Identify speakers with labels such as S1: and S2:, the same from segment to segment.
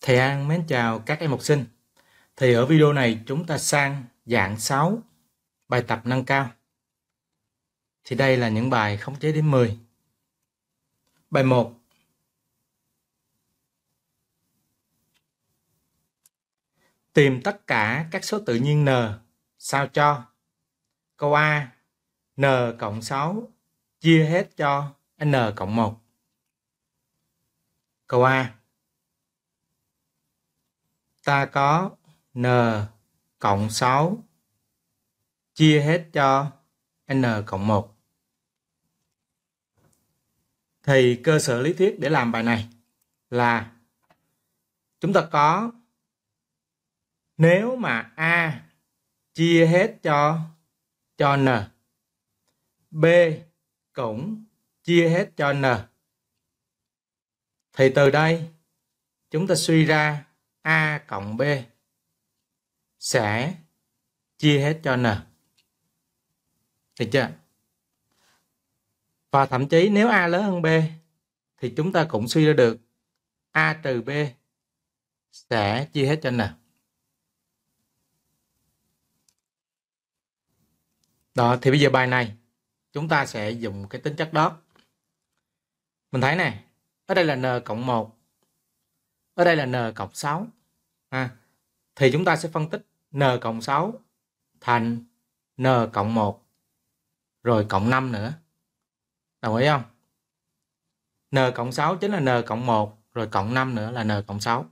S1: Thầy An mến chào các em học sinh. Thì ở video này chúng ta sang dạng 6 bài tập nâng cao. Thì đây là những bài khống chế đến 10. Bài 1. Tìm tất cả các số tự nhiên n sao cho câu A n cộng 6 chia hết cho n cộng 1. Câu A ta có n cộng 6 chia hết cho n cộng 1. Thì cơ sở lý thuyết để làm bài này là chúng ta có nếu mà a chia hết cho cho n b cũng chia hết cho n thì từ đây chúng ta suy ra A cộng B sẽ chia hết cho N. Được chưa? Và thậm chí nếu A lớn hơn B thì chúng ta cũng suy ra được A trừ B sẽ chia hết cho N. Đó, thì bây giờ bài này chúng ta sẽ dùng cái tính chất đó. Mình thấy này, ở đây là N cộng 1, ở đây là N cộng 6 ha, thì chúng ta sẽ phân tích n cộng 6 thành n cộng 1 rồi cộng 5 nữa. Đồng ý không? n cộng 6 chính là n cộng 1 rồi cộng 5 nữa là n cộng 6.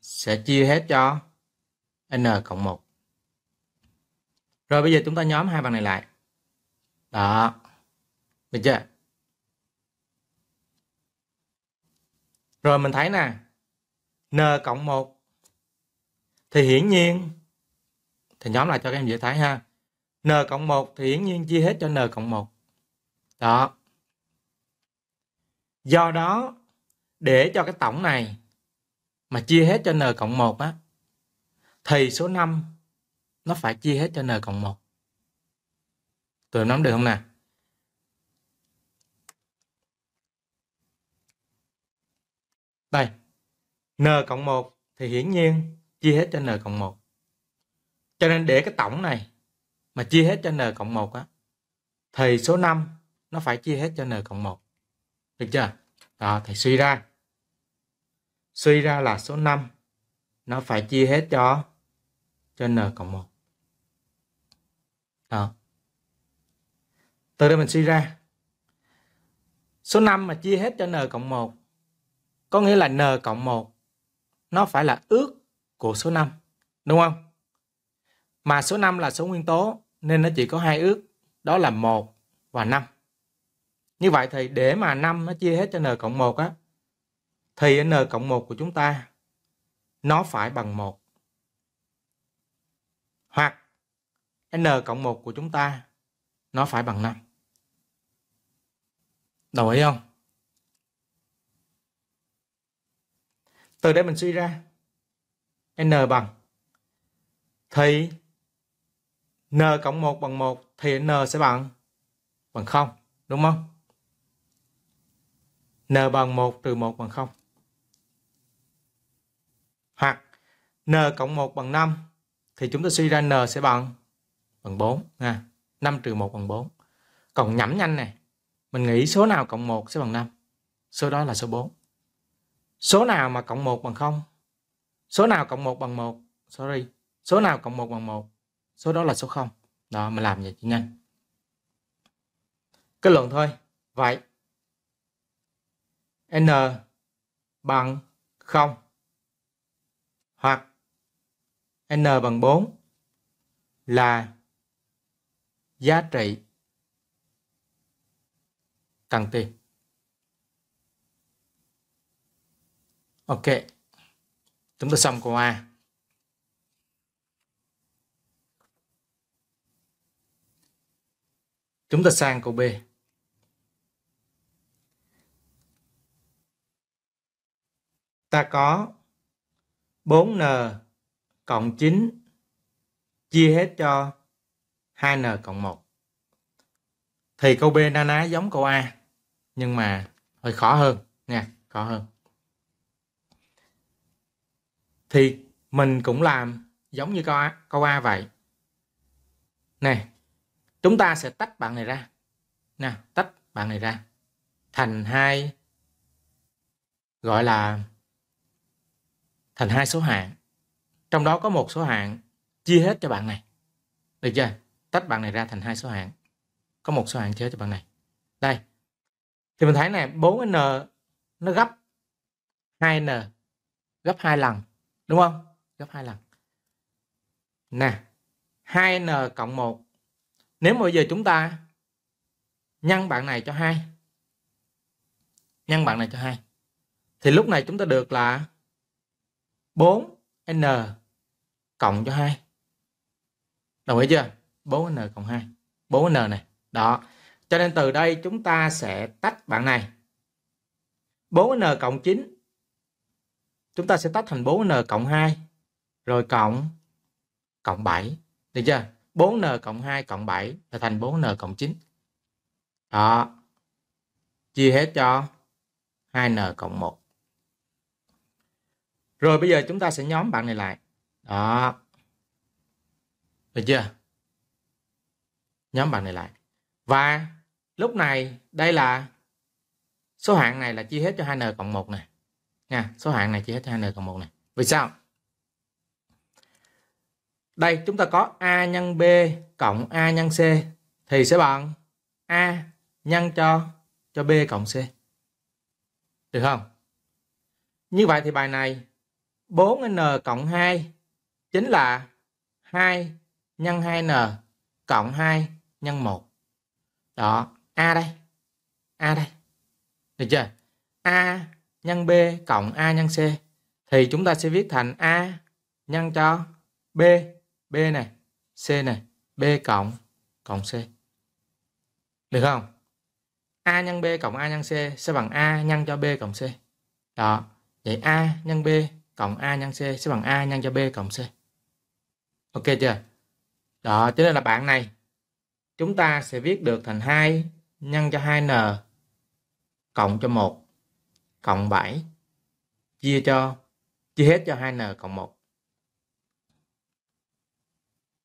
S1: Sẽ chia hết cho n cộng 1. Rồi bây giờ chúng ta nhóm hai bằng này lại. Đó. Được chưa? Rồi mình thấy nè, n cộng 1 thì hiển nhiên thì nhóm lại cho các em dễ thấy ha. N cộng 1 thì hiển nhiên chia hết cho N cộng 1. Đó. Do đó để cho cái tổng này mà chia hết cho N cộng 1 á thì số 5 nó phải chia hết cho N cộng 1. Tụi em nắm được không nè? Đây. N cộng 1 thì hiển nhiên chia hết cho n cộng 1. Cho nên để cái tổng này mà chia hết cho n cộng 1 á thì số 5 nó phải chia hết cho n cộng 1. Được chưa? Đó, thầy suy ra. Suy ra là số 5 nó phải chia hết cho cho n cộng 1. Đó. Từ đây mình suy ra. Số 5 mà chia hết cho n cộng 1 có nghĩa là n cộng 1 nó phải là ước của số 5. Đúng không? Mà số 5 là số nguyên tố nên nó chỉ có hai ước, đó là 1 và 5. Như vậy thì để mà 5 nó chia hết cho n cộng 1 á thì n cộng 1 của chúng ta nó phải bằng 1. Hoặc n cộng 1 của chúng ta nó phải bằng 5. Đồng ý không? Từ đây mình suy ra n bằng thì n cộng 1 bằng 1 thì n sẽ bằng bằng 0 đúng không? n bằng 1 trừ 1 bằng 0 hoặc n cộng 1 bằng 5 thì chúng ta suy ra n sẽ bằng bằng 4 nha, 5 trừ 1 bằng 4. Còn nhẩm nhanh này, mình nghĩ số nào cộng 1 sẽ bằng 5? Số đó là số 4. Số nào mà cộng 1 bằng 0 Số nào cộng 1 bằng 1? Sorry. Số nào cộng 1 bằng 1? Số đó là số 0. Đó, mình làm vậy cho nhanh. Kết luận thôi. Vậy n bằng 0 hoặc n bằng 4 là giá trị tăng tiền. Ok, Chúng ta xong câu A. Chúng ta sang câu B. Ta có 4n cộng 9 chia hết cho 2n cộng 1. Thì câu B na ná giống câu A nhưng mà hơi khó hơn nha, khó hơn thì mình cũng làm giống như câu A, câu A vậy này chúng ta sẽ tách bạn này ra nè tách bạn này ra thành hai gọi là thành hai số hạng trong đó có một số hạng chia hết cho bạn này được chưa tách bạn này ra thành hai số hạng có một số hạng chia hết cho bạn này đây thì mình thấy này 4n nó gấp 2n gấp 2 lần đúng không gấp hai lần nè 2n cộng 1 nếu mà bây giờ chúng ta nhân bạn này cho 2 nhân bạn này cho 2 thì lúc này chúng ta được là 4n cộng cho 2 đồng ý chưa 4n cộng 2 4n này đó cho nên từ đây chúng ta sẽ tách bạn này 4n cộng 9 chúng ta sẽ tách thành 4n cộng 2 rồi cộng cộng 7 được chưa 4n cộng 2 cộng 7 là thành 4n cộng 9 đó chia hết cho 2n cộng 1 rồi bây giờ chúng ta sẽ nhóm bạn này lại đó được chưa nhóm bạn này lại và lúc này đây là số hạng này là chia hết cho 2n cộng 1 này nha số hạng này chỉ hết 2n cộng một này vì sao đây chúng ta có a nhân b cộng a nhân c thì sẽ bằng a nhân cho cho b cộng c được không như vậy thì bài này 4n cộng 2 chính là 2 nhân 2n cộng 2 nhân 1 đó a đây a đây được chưa a nhân b cộng a nhân c thì chúng ta sẽ viết thành a nhân cho b b này c này b cộng cộng c được không a nhân b cộng a nhân c sẽ bằng a nhân cho b cộng c đó vậy a nhân b cộng a nhân c sẽ bằng a nhân cho b cộng c ok chưa đó cho nên là bạn này chúng ta sẽ viết được thành 2 nhân cho 2n cộng cho 1 cộng 7 chia cho chia hết cho 2n cộng 1.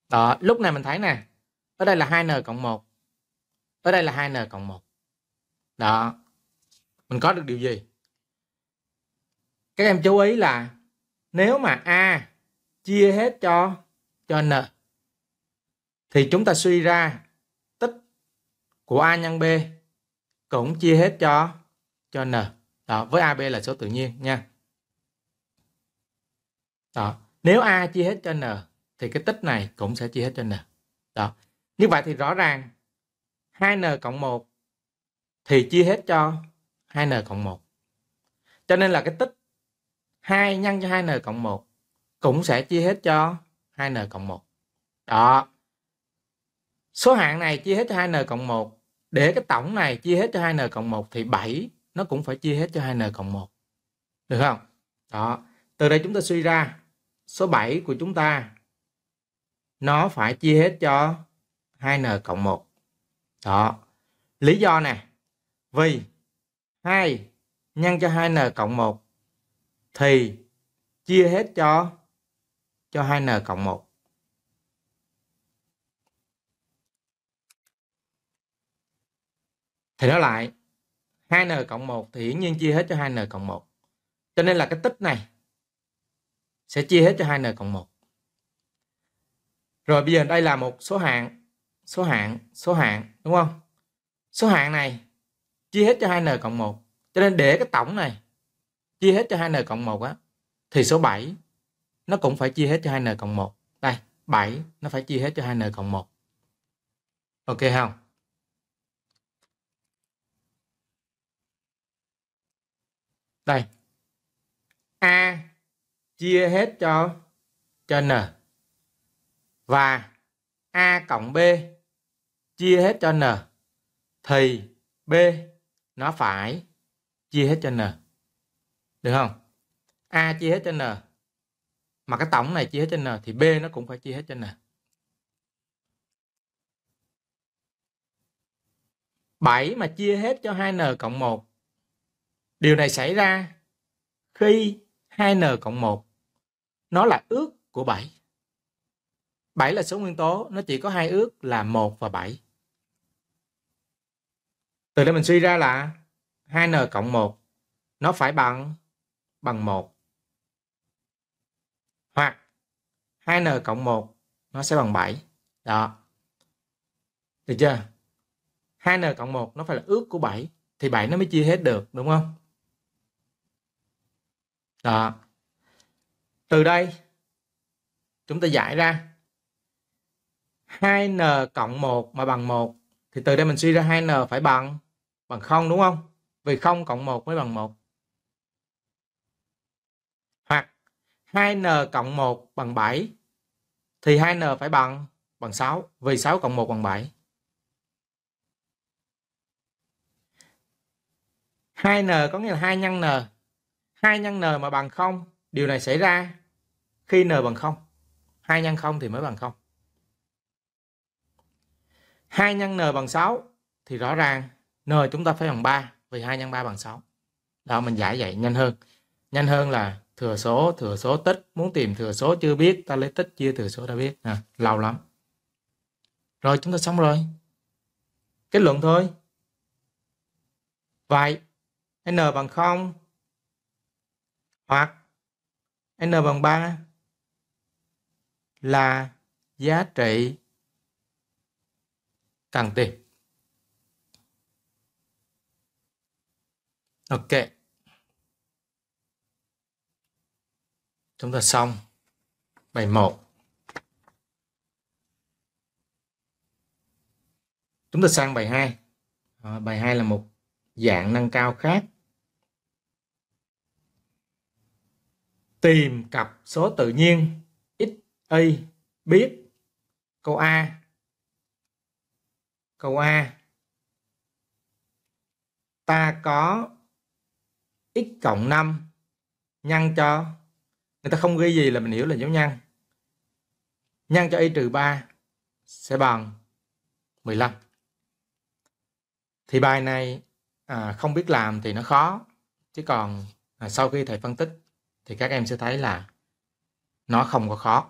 S1: Đó, lúc này mình thấy nè, ở đây là 2n cộng 1. Ở đây là 2n cộng 1. Đó. Mình có được điều gì? Các em chú ý là nếu mà a chia hết cho cho n thì chúng ta suy ra tích của a nhân b cũng chia hết cho cho n đó với ab là số tự nhiên nha đó nếu a chia hết cho n thì cái tích này cũng sẽ chia hết cho n đó như vậy thì rõ ràng 2n cộng 1 thì chia hết cho 2n cộng 1 cho nên là cái tích 2 nhân cho 2n cộng 1 cũng sẽ chia hết cho 2n cộng 1 đó số hạng này chia hết cho 2n cộng 1 để cái tổng này chia hết cho 2n cộng 1 thì 7 nó cũng phải chia hết cho 2n cộng 1. Được không? Đó. Từ đây chúng ta suy ra số 7 của chúng ta nó phải chia hết cho 2n cộng 1. Đó. Lý do nè. Vì 2 nhân cho 2n cộng 1 thì chia hết cho cho 2n cộng 1. Thì nó lại 2n cộng 1 thì hiển nhiên chia hết cho 2n cộng 1. Cho nên là cái tích này sẽ chia hết cho 2n cộng 1. Rồi bây giờ đây là một số hạng, số hạng, số hạng, đúng không? Số hạng này chia hết cho 2n cộng 1. Cho nên để cái tổng này chia hết cho 2n cộng 1 á thì số 7 nó cũng phải chia hết cho 2n cộng 1. Đây, 7 nó phải chia hết cho 2n cộng 1. Ok không? đây a chia hết cho cho n và a cộng b chia hết cho n thì b nó phải chia hết cho n được không a chia hết cho n mà cái tổng này chia hết cho n thì b nó cũng phải chia hết cho n 7 mà chia hết cho 2n cộng 1 Điều này xảy ra khi 2n cộng 1 nó là ước của 7. 7 là số nguyên tố, nó chỉ có hai ước là 1 và 7. Từ đây mình suy ra là 2n cộng 1 nó phải bằng bằng 1. Hoặc 2n cộng 1 nó sẽ bằng 7. Đó. Được chưa? 2n cộng 1 nó phải là ước của 7 thì 7 nó mới chia hết được đúng không? đó từ đây chúng ta giải ra 2n cộng 1 mà bằng 1 thì từ đây mình suy ra 2n phải bằng bằng 0 đúng không? Vì 0 cộng 1 mới bằng 1. Hoặc 2n cộng 1 bằng 7 thì 2n phải bằng bằng 6 vì 6 cộng 1 bằng 7. 2n có nghĩa là 2 nhân n 2 nhân n mà bằng 0, điều này xảy ra khi n bằng 0. 2 nhân 0 thì mới bằng 0. 2 nhân n bằng 6 thì rõ ràng n chúng ta phải bằng 3 vì 2 nhân 3 bằng 6. Đó mình giải vậy nhanh hơn. Nhanh hơn là thừa số, thừa số tích, muốn tìm thừa số chưa biết ta lấy tích chia thừa số đã biết à, lâu lắm. Rồi chúng ta xong rồi. Kết luận thôi. Vậy n bằng 0 hoặc n bằng 3 là giá trị cần tìm. Ok. Chúng ta xong bài 1. Chúng ta sang bài 2. Ờ, bài 2 là một dạng nâng cao khác tìm cặp số tự nhiên x, y biết câu a câu a ta có x cộng 5 nhân cho người ta không ghi gì là mình hiểu là dấu nhân nhân cho y trừ 3 sẽ bằng 15 thì bài này à, không biết làm thì nó khó chứ còn à, sau khi thầy phân tích thì các em sẽ thấy là nó không có khó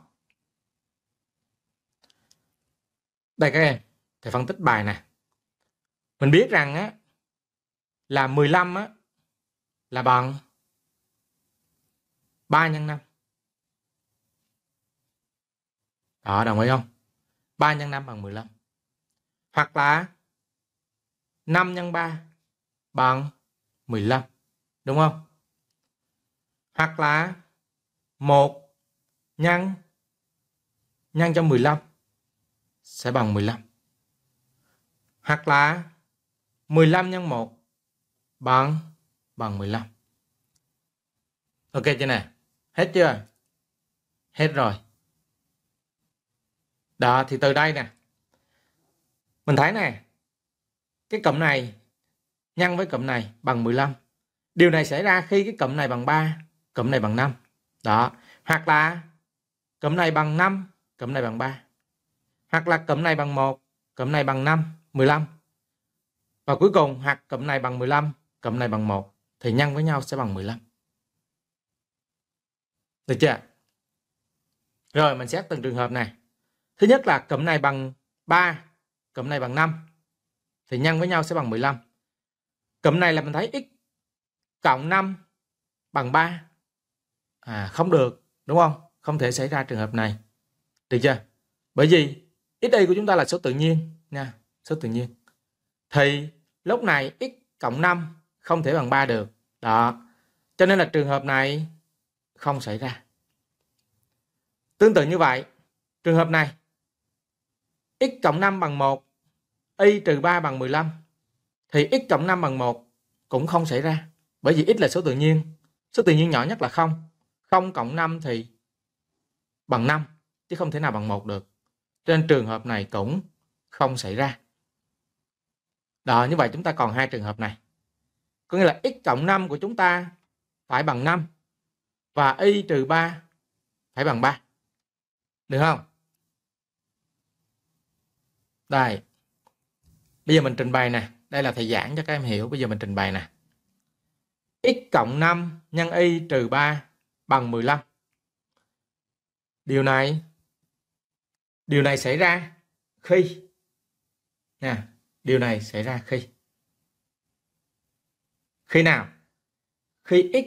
S1: đây các em thầy phân tích bài này mình biết rằng á là 15 á là bằng 3 nhân 5 đó đồng ý không 3 nhân 5 bằng 15 hoặc là 5 nhân 3 bằng 15 đúng không hoặc là một nhân nhân cho 15 sẽ bằng 15. Hoặc là 15 nhân 1 bằng bằng 15. Ok chưa nè? Hết chưa? Hết rồi. Đó thì từ đây nè. Mình thấy nè. Cái cụm này nhân với cụm này bằng 15. Điều này xảy ra khi cái cụm này bằng 3 cấm này bằng 5 đó hoặc là cấm này bằng 5 cấm này bằng 3 hoặc là cấm này bằng 1 cấm này bằng 5 15 và cuối cùng hoặc cấm này bằng 15 cấm này bằng 1 thì nhân với nhau sẽ bằng 15 được chưa rồi mình xét từng trường hợp này thứ nhất là cấm này bằng 3 cấm này bằng 5 thì nhân với nhau sẽ bằng 15 cụm này là mình thấy x cộng 5 bằng 3 à, không được đúng không không thể xảy ra trường hợp này được chưa bởi vì x đây của chúng ta là số tự nhiên nha số tự nhiên thì lúc này x cộng 5 không thể bằng 3 được đó cho nên là trường hợp này không xảy ra tương tự như vậy trường hợp này x cộng 5 bằng 1 y trừ 3 bằng 15 thì x cộng 5 bằng 1 cũng không xảy ra bởi vì x là số tự nhiên số tự nhiên nhỏ nhất là không 0 cộng 5 thì bằng 5 chứ không thể nào bằng 1 được. Trên trường hợp này cũng không xảy ra. Đó, như vậy chúng ta còn hai trường hợp này. Có nghĩa là x cộng 5 của chúng ta phải bằng 5 và y trừ 3 phải bằng 3. Được không? Đây. Bây giờ mình trình bày nè. Đây là thầy giảng cho các em hiểu. Bây giờ mình trình bày nè. x cộng 5 nhân y trừ 3 bằng 15. Điều này điều này xảy ra khi nè, điều này xảy ra khi khi nào? Khi x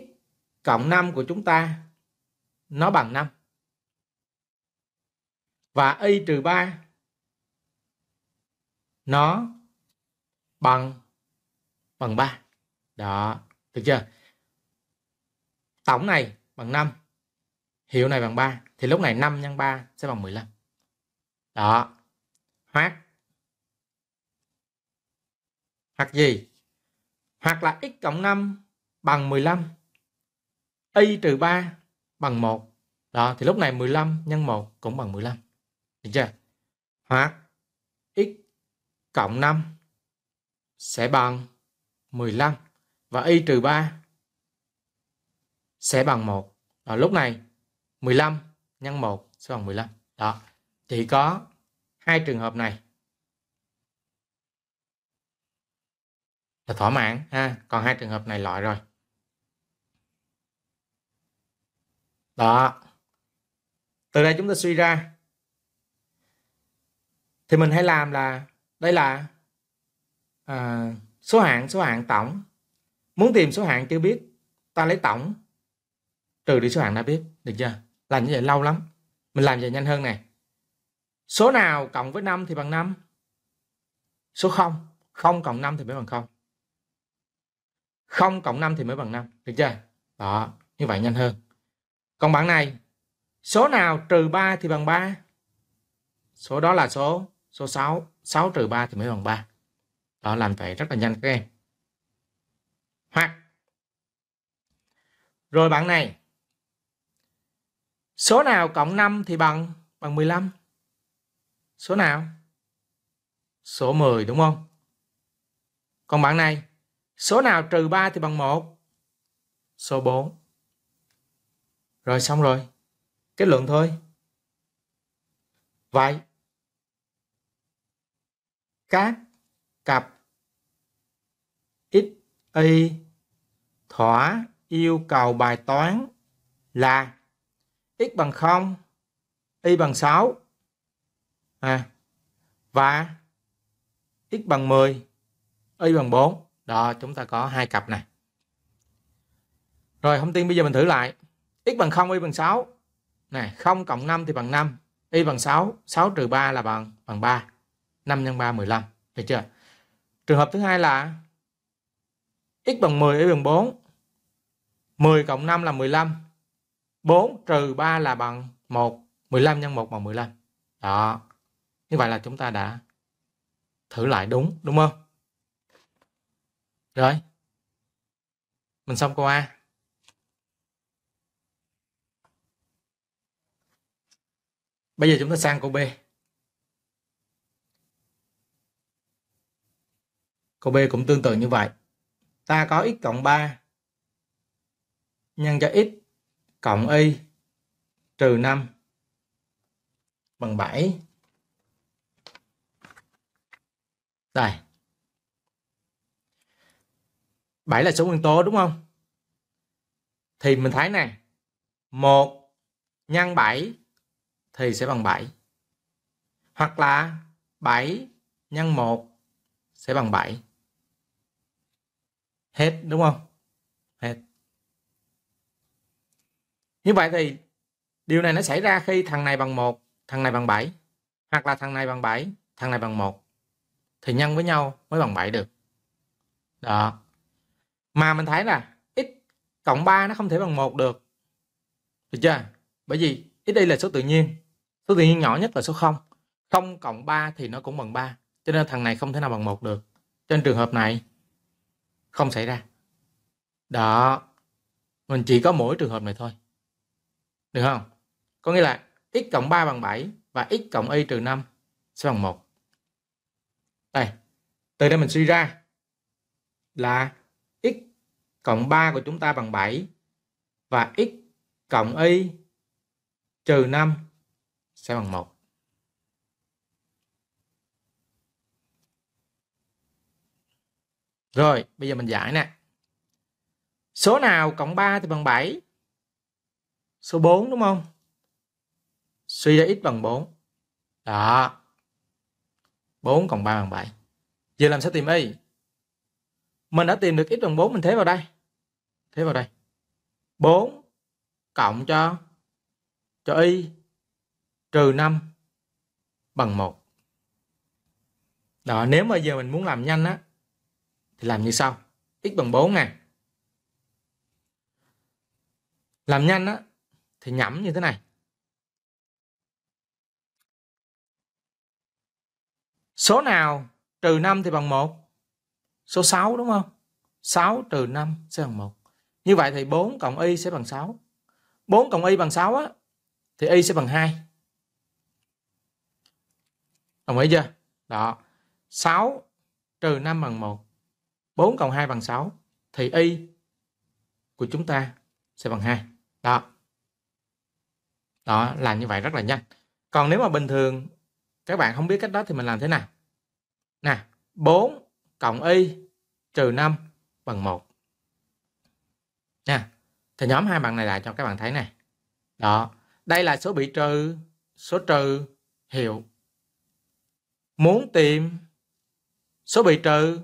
S1: cộng 5 của chúng ta nó bằng 5. Và y trừ 3 nó bằng bằng 3. Đó, được chưa? Tổng này bằng 5 hiệu này bằng 3 thì lúc này 5 nhân 3 sẽ bằng 15 đó hoặc hoặc gì hoặc là x cộng 5 bằng 15 y trừ 3 bằng 1 đó thì lúc này 15 nhân 1 cũng bằng 15 được chưa hoặc x cộng 5 sẽ bằng 15 và y trừ 3 sẽ bằng 1 à, lúc này 15 nhân 1 sẽ bằng 15 đó chỉ có hai trường hợp này là thỏa mãn ha còn hai trường hợp này loại rồi đó từ đây chúng ta suy ra thì mình hãy làm là đây là à, số hạng số hạng tổng muốn tìm số hạng chưa biết ta lấy tổng từ đi số hàng ra bếp được chưa làm như vậy lâu lắm mình làm vậy nhanh hơn này số nào cộng với 5 thì bằng 5 số 0 0 cộng 5 thì mới bằng 0 0 cộng 5 thì mới bằng 5 được chưa đó như vậy nhanh hơn còn bạn này số nào trừ 3 thì bằng 3 số đó là số số 6 6 trừ 3 thì mới bằng 3 đó làm vậy rất là nhanh các em hoặc rồi bạn này Số nào cộng 5 thì bằng bằng 15. Số nào? Số 10 đúng không? Còn bạn này, số nào trừ 3 thì bằng 1? Số 4. Rồi xong rồi. Kết luận thôi. Vậy các cặp XY thỏa yêu cầu bài toán là x bằng 0, y bằng 6. À, và x bằng 10, y bằng 4. Đó, chúng ta có hai cặp này. Rồi, không tin bây giờ mình thử lại. x bằng 0, y bằng 6. Này, 0 cộng 5 thì bằng 5, y bằng 6, 6 trừ 3 là bằng bằng 3. 5 x 3 15, được chưa? Trường hợp thứ hai là x bằng 10, y bằng 4. 10 cộng 5 là 15, 4 trừ 3 là bằng 1. 15 nhân 1 bằng 15. Đó. Như vậy là chúng ta đã thử lại đúng, đúng không? Rồi. Mình xong câu A. Bây giờ chúng ta sang câu B. Câu B cũng tương tự như vậy. Ta có x cộng 3 nhân cho x cộng y trừ 5 bằng 7. Đây. 7 là số nguyên tố đúng không? Thì mình thấy này, 1 nhân 7 thì sẽ bằng 7. Hoặc là 7 nhân 1 sẽ bằng 7. Hết đúng không? Hết. Như vậy thì điều này nó xảy ra khi thằng này bằng 1, thằng này bằng 7 hoặc là thằng này bằng 7, thằng này bằng 1 thì nhân với nhau mới bằng 7 được. Đó. Mà mình thấy là x cộng 3 nó không thể bằng 1 được. Được chưa? Bởi vì x y là số tự nhiên. Số tự nhiên nhỏ nhất là số 0. 0 cộng 3 thì nó cũng bằng 3. Cho nên thằng này không thể nào bằng 1 được. Trên trường hợp này không xảy ra. Đó. Mình chỉ có mỗi trường hợp này thôi. Được không? Có nghĩa là x cộng 3 bằng 7 và x cộng y trừ 5 sẽ bằng 1. Đây. Từ đây mình suy ra là x cộng 3 của chúng ta bằng 7 và x cộng y trừ 5 sẽ bằng 1. Rồi, bây giờ mình giải nè. Số nào cộng 3 thì bằng 7, số 4 đúng không? Suy ra x bằng 4. Đó. 4 cộng 3 bằng 7. Giờ làm sao tìm y? Mình đã tìm được x bằng 4 mình thế vào đây. Thế vào đây. 4 cộng cho cho y trừ 5 bằng 1. Đó, nếu mà giờ mình muốn làm nhanh á thì làm như sau. x bằng 4 nè. Làm nhanh á thì nhắm như thế này số nào trừ 5 thì bằng 1 số 6 đúng không 6 trừ 5 sẽ bằng 1 như vậy thì 4 cộng y sẽ bằng 6 4 cộng y bằng 6 á thì y sẽ bằng 2 đồng ý chưa đó 6 trừ 5 bằng 1 4 cộng 2 bằng 6 thì y của chúng ta sẽ bằng 2 đó đó làm như vậy rất là nhanh còn nếu mà bình thường các bạn không biết cách đó thì mình làm thế nào nè 4 cộng y trừ 5 bằng 1 nha thì nhóm hai bằng này lại cho các bạn thấy này đó đây là số bị trừ số trừ hiệu muốn tìm số bị trừ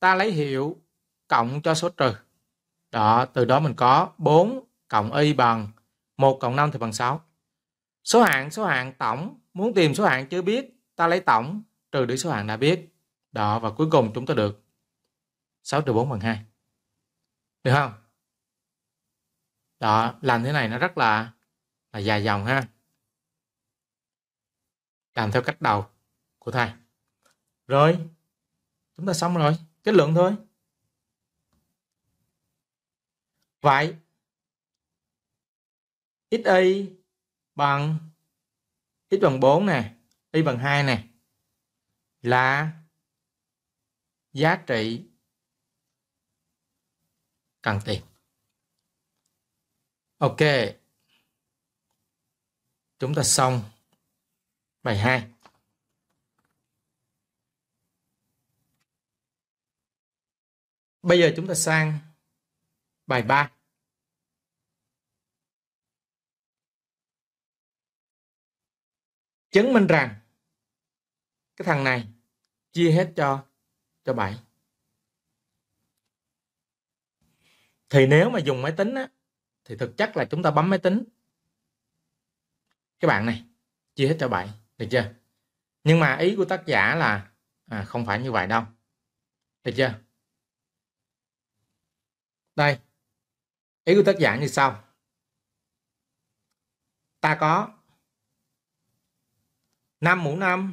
S1: ta lấy hiệu cộng cho số trừ đó từ đó mình có 4 cộng y bằng 1 cộng 5 thì bằng 6 Số hạng, số hạng tổng, muốn tìm số hạng chưa biết, ta lấy tổng, trừ đi số hạng đã biết. Đó, và cuối cùng chúng ta được 6 trừ 4 bằng 2. Được không? Đó, làm thế này nó rất là là dài dòng ha. Làm theo cách đầu của thầy. Rồi, chúng ta xong rồi, kết luận thôi. Vậy, XA bằng x bằng 4 nè, y bằng 2 nè là giá trị cần tìm Ok. Chúng ta xong bài 2. Bây giờ chúng ta sang bài 3. chứng minh rằng cái thằng này chia hết cho cho bảy Thì nếu mà dùng máy tính á, thì thực chất là chúng ta bấm máy tính. Cái bạn này chia hết cho bảy được chưa? Nhưng mà ý của tác giả là à, không phải như vậy đâu. Được chưa? Đây. Ý của tác giả như sau. Ta có 5 mũ 5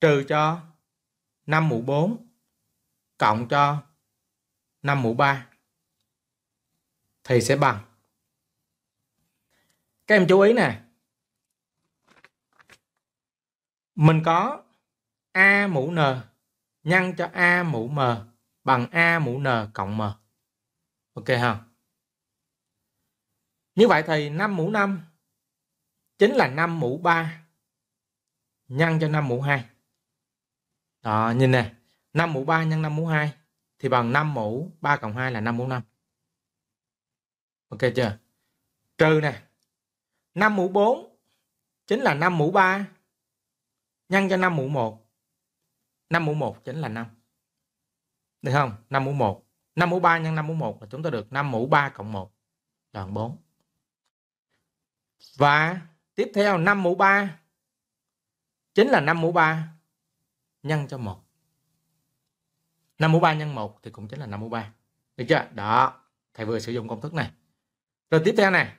S1: trừ cho 5 mũ 4 cộng cho 5 mũ 3 thì sẽ bằng. Các em chú ý nè. Mình có A mũ N nhân cho A mũ M bằng A mũ N cộng M. Ok không? Như vậy thì 5 mũ 5 chính là 5 mũ 3 nhân cho 5 mũ 2. Đó, nhìn nè, 5 mũ 3 nhân 5 mũ 2 thì bằng 5 mũ 3 cộng 2 là 5 mũ 5. Ok chưa? Trừ nè, 5 mũ 4 chính là 5 mũ 3 nhân cho 5 mũ 1. 5 mũ 1 chính là 5. Được không? 5 mũ 1. 5 mũ 3 nhân 5 mũ 1 là chúng ta được 5 mũ 3 cộng 1 đoạn 4. Và tiếp theo 5 mũ 3 chính là 5 mũ 3 nhân cho 1. 5 mũ 3 nhân 1 thì cũng chính là 5 mũ 3. Được chưa? Đó, thầy vừa sử dụng công thức này. Rồi tiếp theo này,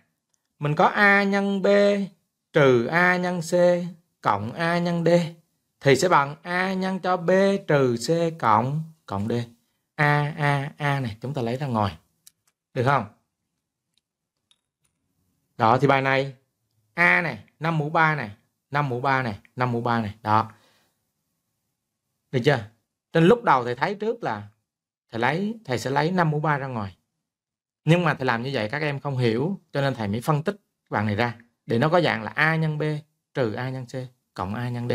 S1: mình có A nhân B trừ A nhân C cộng A nhân D thì sẽ bằng A nhân cho B trừ C cộng cộng D. A, A, A này chúng ta lấy ra ngoài. Được không? Đó thì bài này A này, 5 mũ 3 này 5 mũ 3 này 5 mũ 3 này đó được chưa trên lúc đầu thầy thấy trước là thầy lấy thầy sẽ lấy 5 mũ 3 ra ngoài nhưng mà thầy làm như vậy các em không hiểu cho nên thầy mới phân tích bạn này ra để nó có dạng là a nhân b trừ a nhân c cộng a nhân d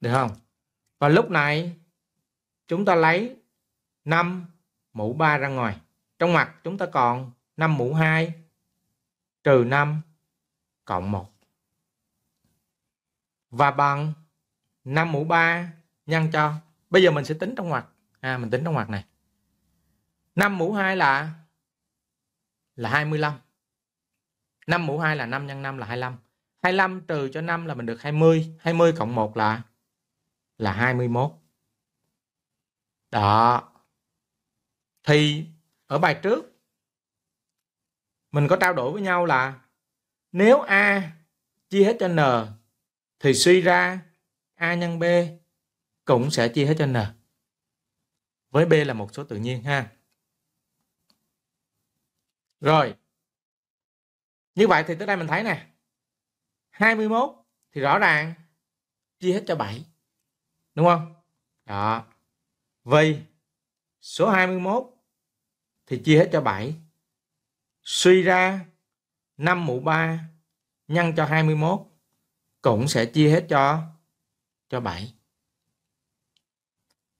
S1: được không và lúc này chúng ta lấy 5 mũ 3 ra ngoài trong mặt chúng ta còn 5 mũ 2 trừ 5 cộng 1 và bằng 5 mũ 3 nhân cho bây giờ mình sẽ tính trong ngoặc à mình tính trong ngoặc này 5 mũ 2 là là 25 5 mũ 2 là 5 nhân 5 là 25 25 trừ cho 5 là mình được 20 20 cộng 1 là là 21 đó thì ở bài trước mình có trao đổi với nhau là nếu a chia hết cho n thì suy ra A nhân B cũng sẽ chia hết cho N. Với B là một số tự nhiên ha. Rồi. Như vậy thì tới đây mình thấy nè. 21 thì rõ ràng chia hết cho 7. Đúng không? Đó. Vì số 21 thì chia hết cho 7. Suy ra 5 mũ 3 nhân cho 21 cũng sẽ chia hết cho cho 7.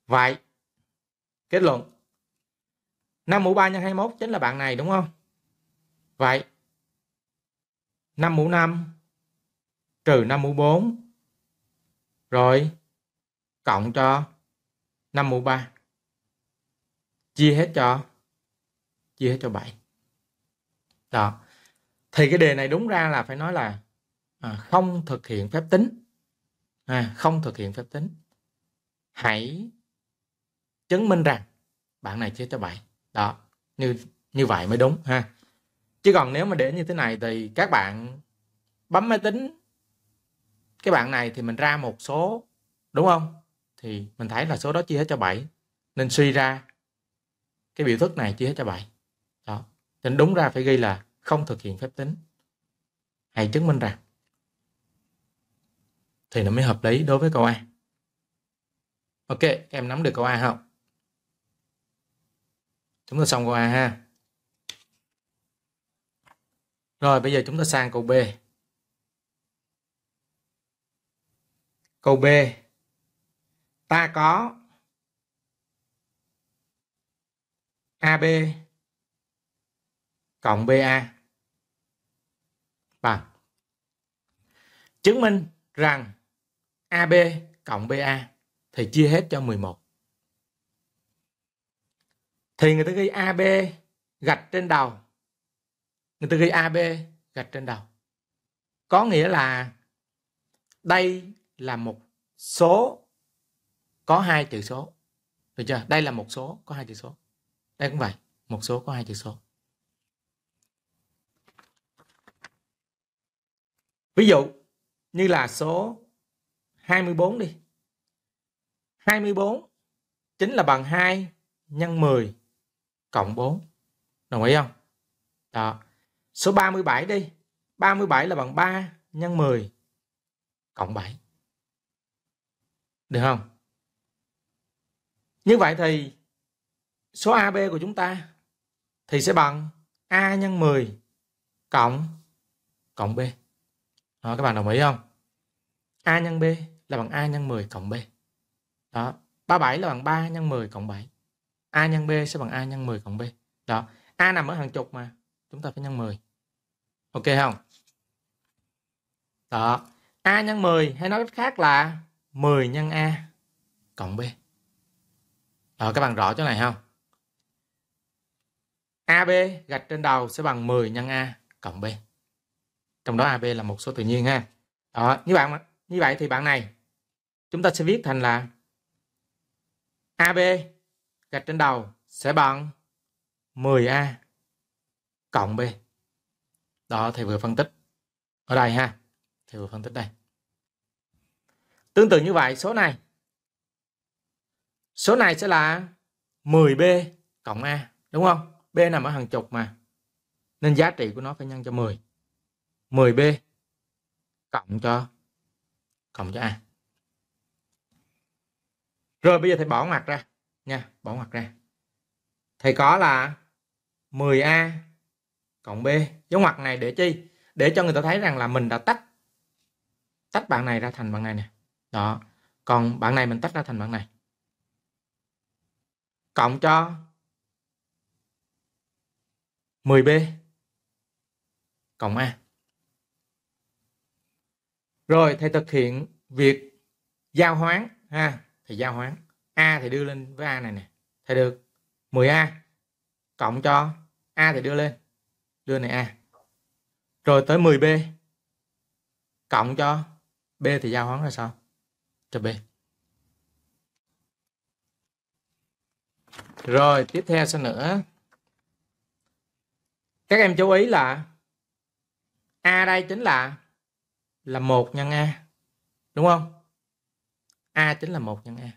S1: Vậy kết luận 5 mũ 3 nhân 21 chính là bạn này đúng không? Vậy 5 mũ 5 trừ 5 mũ 4 rồi cộng cho 5 mũ 3 chia hết cho chia hết cho 7. Đó. Thì cái đề này đúng ra là phải nói là à, không thực hiện phép tính à, không thực hiện phép tính hãy chứng minh rằng bạn này chia cho bảy đó như như vậy mới đúng ha chứ còn nếu mà để như thế này thì các bạn bấm máy tính cái bạn này thì mình ra một số đúng không thì mình thấy là số đó chia hết cho bảy nên suy ra cái biểu thức này chia hết cho bảy, đó nên đúng ra phải ghi là không thực hiện phép tính hãy chứng minh rằng thì nó mới hợp lý đối với câu A. Ok, em nắm được câu A không? Chúng ta xong câu A ha. Rồi bây giờ chúng ta sang câu B. Câu B. Ta có AB cộng BA bằng chứng minh rằng AB cộng BA thì chia hết cho 11. Thì người ta ghi AB gạch trên đầu. Người ta ghi AB gạch trên đầu. Có nghĩa là đây là một số có hai chữ số. Được chưa? Đây là một số có hai chữ số. Đây cũng vậy, một số có hai chữ số. Ví dụ như là số 24 đi. 24 chính là bằng 2 nhân 10 cộng 4. Đồng ý không? Đó. Số 37 đi. 37 là bằng 3 nhân 10 cộng 7. Được không? Như vậy thì số AB của chúng ta thì sẽ bằng A nhân 10 cộng cộng B. Đó, các bạn đồng ý không? A nhân B là bằng A nhân 10 cộng B. Đó, 37 là bằng 3 nhân 10 cộng 7. A nhân B sẽ bằng A nhân 10 cộng B. Đó, A nằm ở hàng chục mà, chúng ta phải nhân 10. Ok không? Đó, A nhân 10 hay nói cách khác là 10 nhân A cộng B. Đó, các bạn rõ chỗ này không? AB gạch trên đầu sẽ bằng 10 nhân A cộng B. Trong đó AB là một số tự nhiên ha. Đó, như bạn như vậy thì bạn này chúng ta sẽ viết thành là AB gạch trên đầu sẽ bằng 10A cộng B. Đó thầy vừa phân tích ở đây ha. Thầy vừa phân tích đây. Tương tự như vậy số này số này sẽ là 10B cộng A đúng không? B nằm ở hàng chục mà. Nên giá trị của nó phải nhân cho 10. 10B cộng cho cộng cho A. Rồi bây giờ thầy bỏ ngoặc ra nha, bỏ ngoặc ra. Thầy có là 10A cộng B. Dấu ngoặc này để chi? Để cho người ta thấy rằng là mình đã tách tách bạn này ra thành bạn này nè. Đó. Còn bạn này mình tách ra thành bạn này. Cộng cho 10B cộng A. Rồi thầy thực hiện việc giao hoán ha thì giao hoán a thì đưa lên với a này nè thì được 10a cộng cho a thì đưa lên đưa này a rồi tới 10b cộng cho b thì giao hoán là sao cho b rồi tiếp theo sao nữa các em chú ý là a đây chính là là một nhân a đúng không a chính là 1 nhân a.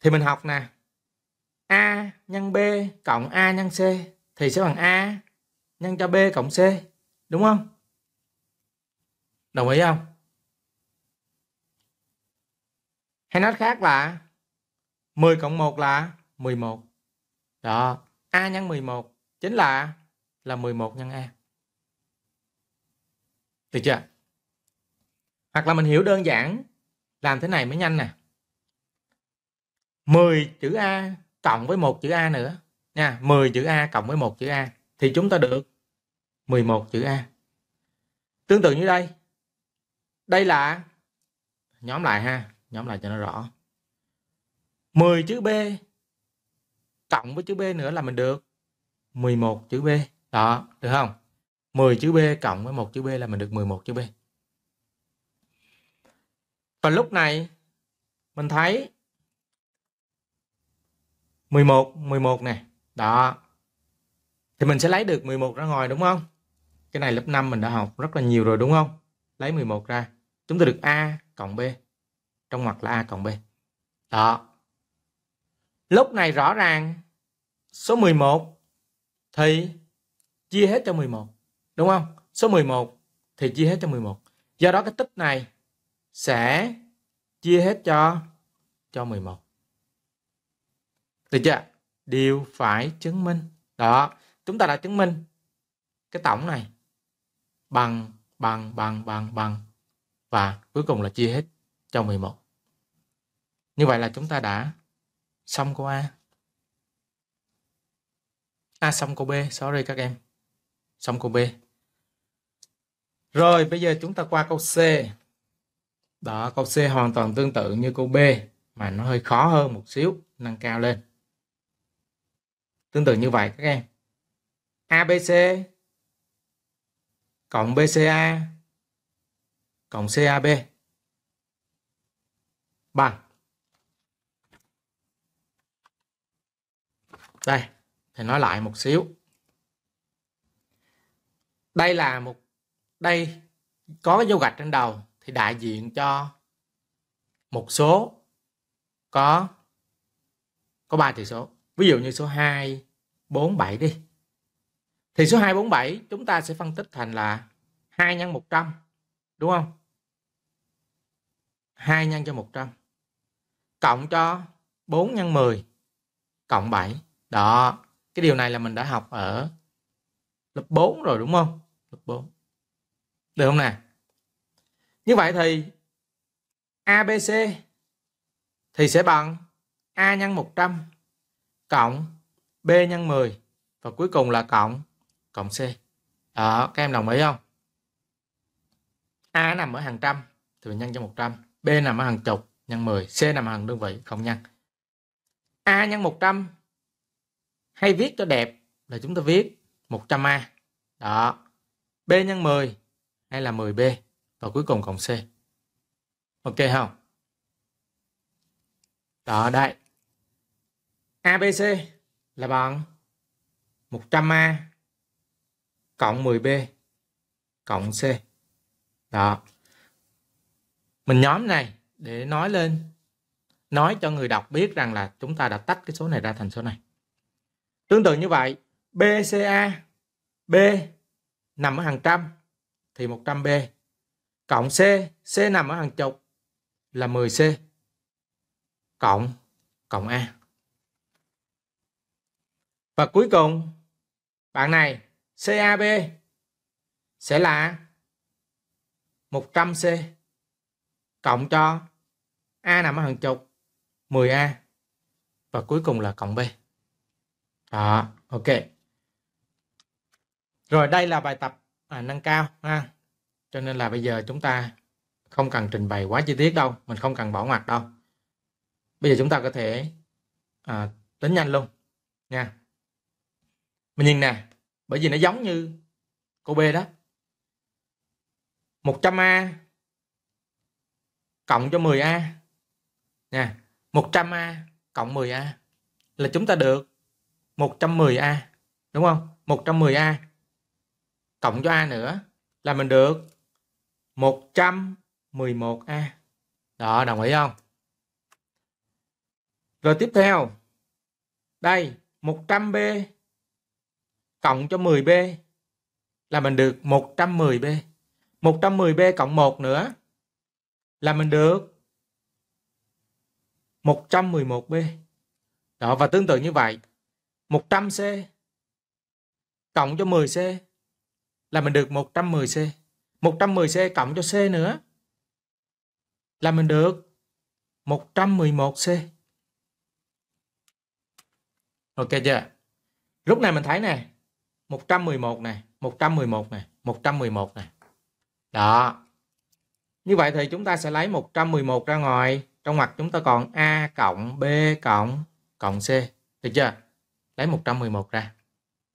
S1: Thì mình học nè. a nhân b cộng a nhân c thì sẽ bằng a nhân cho b cộng c, đúng không? Đồng ý không? Hay nói khác là 10 cộng 1 là 11. Đó, a nhân 11 chính là là 11 nhân a. Được chưa? Hoặc là mình hiểu đơn giản làm thế này mới nhanh nè 10 chữ A cộng với một chữ A nữa nha 10 chữ A cộng với một chữ A thì chúng ta được 11 chữ A tương tự như đây đây là nhóm lại ha nhóm lại cho nó rõ 10 chữ B cộng với chữ B nữa là mình được 11 chữ B đó được không 10 chữ B cộng với một chữ B là mình được 11 chữ B và lúc này mình thấy 11, 11 nè. Đó. Thì mình sẽ lấy được 11 ra ngoài đúng không? Cái này lớp 5 mình đã học rất là nhiều rồi đúng không? Lấy 11 ra. Chúng ta được A cộng B. Trong ngoặc là A cộng B. Đó. Lúc này rõ ràng số 11 thì chia hết cho 11. Đúng không? Số 11 thì chia hết cho 11. Do đó cái tích này sẽ chia hết cho cho 11. Được chưa? Điều phải chứng minh. Đó, chúng ta đã chứng minh cái tổng này bằng bằng bằng bằng bằng và cuối cùng là chia hết cho 11. Như vậy là chúng ta đã xong câu A. À xong câu B, sorry các em. Xong câu B. Rồi bây giờ chúng ta qua câu C đó câu C hoàn toàn tương tự như câu B mà nó hơi khó hơn một xíu nâng cao lên tương tự như vậy các em ABC cộng BCA cộng CAB bằng đây thì nói lại một xíu đây là một đây có cái dấu gạch trên đầu thì đại diện cho một số có có ba trị số. Ví dụ như số 2, 4, 7 đi. Thì số 2, 4, 7 chúng ta sẽ phân tích thành là 2 nhân 100. Đúng không? 2 nhân cho 100. Cộng cho 4 nhân 10. Cộng 7. Đó. Cái điều này là mình đã học ở lớp 4 rồi đúng không? Lớp 4. Được không nào như vậy thì ABC thì sẽ bằng A nhân 100 cộng B nhân 10 và cuối cùng là cộng cộng C. Đó, các em đồng ý không? A nằm ở hàng trăm thì mình nhân cho 100, B nằm ở hàng chục nhân 10, C nằm ở hàng đơn vị không nhân. A nhân 100 hay viết cho đẹp là chúng ta viết 100A. Đó. B nhân 10 hay là 10B và cuối cùng cổng C. Ok không? Đó đây. ABC là bằng 100A cộng 10B cộng C. Đó. Mình nhóm này để nói lên nói cho người đọc biết rằng là chúng ta đã tách cái số này ra thành số này. Tương tự như vậy, BCA B nằm ở hàng trăm thì 100B Cộng C, C nằm ở hàng chục là 10C. Cộng, cộng A. Và cuối cùng, bạn này CAB sẽ là 100C cộng cho A nằm ở hàng chục 10A và cuối cùng là cộng B. Đó, ok. Rồi đây là bài tập à, nâng cao ha cho nên là bây giờ chúng ta không cần trình bày quá chi tiết đâu mình không cần bỏ mặt đâu bây giờ chúng ta có thể à, tính nhanh luôn nha mình nhìn nè bởi vì nó giống như cô B đó 100A cộng cho 10A nha 100A cộng 10A là chúng ta được 110A đúng không 110A cộng cho A nữa là mình được 111A. Đó, đồng ý không? Rồi tiếp theo. Đây, 100B cộng cho 10B là mình được 110B. 110B cộng 1 nữa là mình được 111B. Đó, và tương tự như vậy. 100C cộng cho 10C là mình được 110C. 110C cộng cho C nữa là mình được 111C. Ok chưa? Lúc này mình thấy nè, 111 này, 111 này, 111 này. Đó. Như vậy thì chúng ta sẽ lấy 111 ra ngoài, trong mặt chúng ta còn A cộng B cộng cộng C, được chưa? Lấy 111 ra.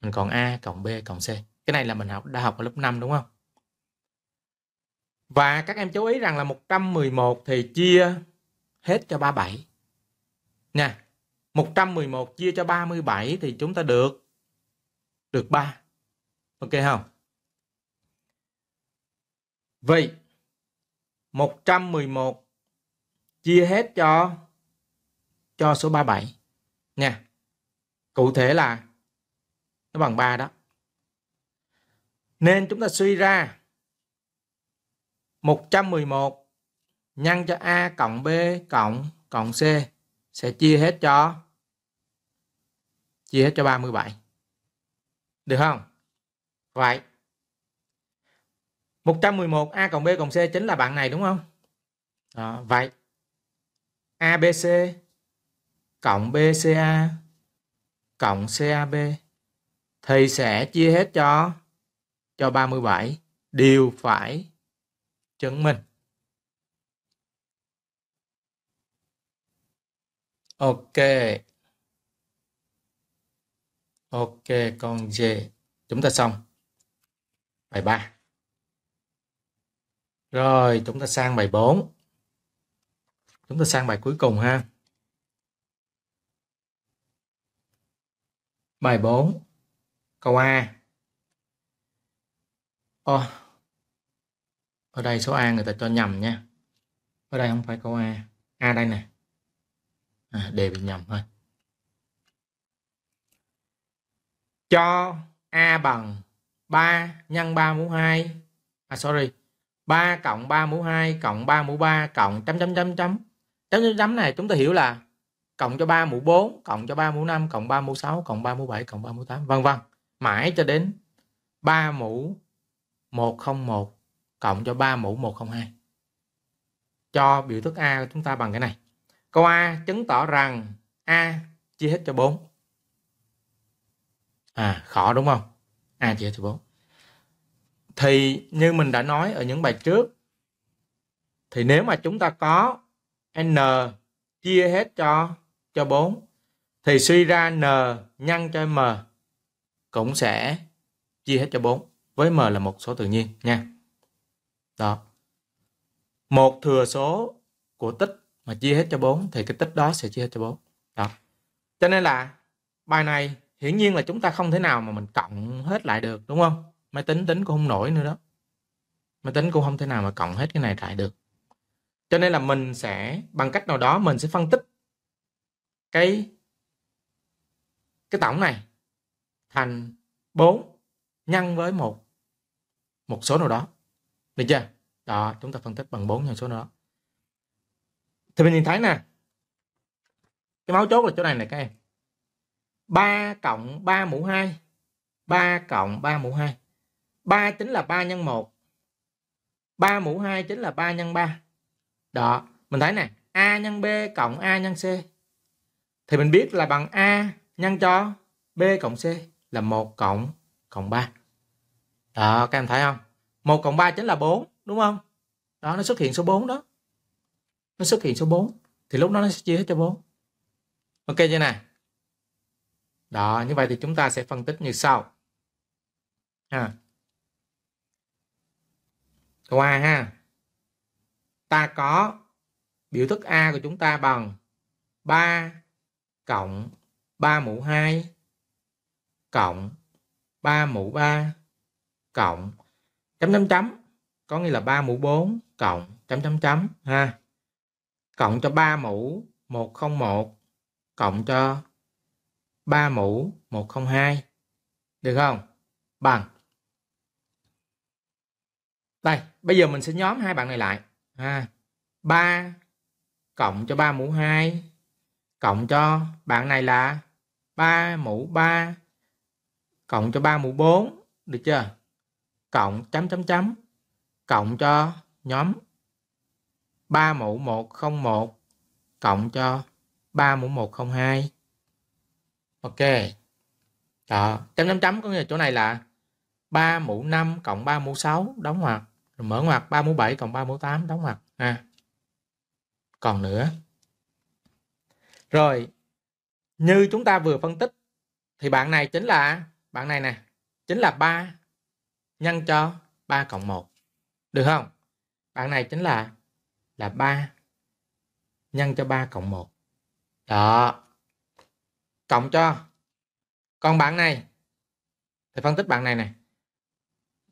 S1: Mình còn A cộng B cộng C. Cái này là mình học đã học ở lớp 5 đúng không? Và các em chú ý rằng là 111 thì chia hết cho 37. Nha. 111 chia cho 37 thì chúng ta được được 3. Ok không? Vậy 111 chia hết cho cho số 37 nha. Cụ thể là nó bằng 3 đó. Nên chúng ta suy ra 111 nhân cho A cộng B cộng cộng C sẽ chia hết cho chia hết cho 37. Được không? Vậy 111 A cộng B cộng C chính là bạn này đúng không? Đó, vậy ABC cộng BCA cộng CAB thì sẽ chia hết cho cho 37 đều phải chứng minh ok ok con dê chúng ta xong bài 3 rồi chúng ta sang bài 4 chúng ta sang bài cuối cùng ha bài 4 câu A oh, ở đây số A người ta cho nhầm nha ở đây không phải câu A A đây nè à, đề bị nhầm thôi cho A bằng 3 nhân 3 mũ 2 à sorry 3 cộng 3 mũ 2 cộng 3 mũ 3 cộng chấm chấm chấm chấm chấm chấm chấm này chúng ta hiểu là cộng cho 3 mũ 4 cộng cho 3 mũ 5 cộng 3 mũ 6 cộng 3 mũ 7 cộng 3 mũ 8 vân vân mãi cho đến 3 mũ 101 cộng cho 3 mũ 102. Cho biểu thức A của chúng ta bằng cái này. Câu A chứng tỏ rằng A chia hết cho 4. À, khó đúng không? A chia hết cho 4. Thì như mình đã nói ở những bài trước, thì nếu mà chúng ta có N chia hết cho cho 4, thì suy ra N nhân cho M cũng sẽ chia hết cho 4 với M là một số tự nhiên nha. Đó. Một thừa số của tích mà chia hết cho 4 thì cái tích đó sẽ chia hết cho 4. Đó. Cho nên là bài này hiển nhiên là chúng ta không thể nào mà mình cộng hết lại được đúng không? Máy tính tính cũng không nổi nữa đó. Máy tính cũng không thể nào mà cộng hết cái này lại được. Cho nên là mình sẽ bằng cách nào đó mình sẽ phân tích cái cái tổng này thành 4 nhân với một một số nào đó được chưa? Đó, chúng ta phân tích bằng bốn nhân số đó. Thì mình nhìn thấy nè. Cái máu chốt là chỗ này nè các em. 3 cộng 3 mũ 2. 3 cộng 3 mũ 2. 3 chính là 3 nhân 1. 3 mũ 2 chính là 3 nhân 3. Đó, mình thấy nè, A nhân B cộng A nhân C. Thì mình biết là bằng A nhân cho B cộng C là 1 cộng cộng 3. Đó, các em thấy không? 1 cộng 3 chính là 4 đúng không đó nó xuất hiện số 4 đó nó xuất hiện số 4 thì lúc đó nó sẽ chia hết cho 4 ok chưa nè đó như vậy thì chúng ta sẽ phân tích như sau à. câu A ha ta có biểu thức A của chúng ta bằng 3 cộng 3 mũ 2 cộng 3 mũ 3 cộng chấm chấm chấm có nghĩa là 3 mũ 4 cộng chấm chấm chấm ha cộng cho 3 mũ 101 cộng cho 3 mũ 102 được không bằng đây bây giờ mình sẽ nhóm hai bạn này lại ha 3 cộng cho 3 mũ 2 cộng cho bạn này là 3 mũ 3 cộng cho 3 mũ 4 được chưa cộng chấm chấm chấm cộng cho nhóm 3 mũ 101 cộng cho 3 mũ 102. Ok. Đó, chấm chấm chấm có nghĩa là chỗ này là 3 mũ 5 cộng 3 mũ 6 đóng ngoặc, rồi mở ngoặc 3 mũ 7 cộng 3 mũ 8 đóng ngoặc ha. À. Còn nữa. Rồi, như chúng ta vừa phân tích thì bạn này chính là bạn này nè, chính là 3 nhân cho 3 cộng 1. Được không? Bạn này chính là là 3 nhân cho 3 cộng 1. Đó. Cộng cho. Còn bạn này thì phân tích bạn này này.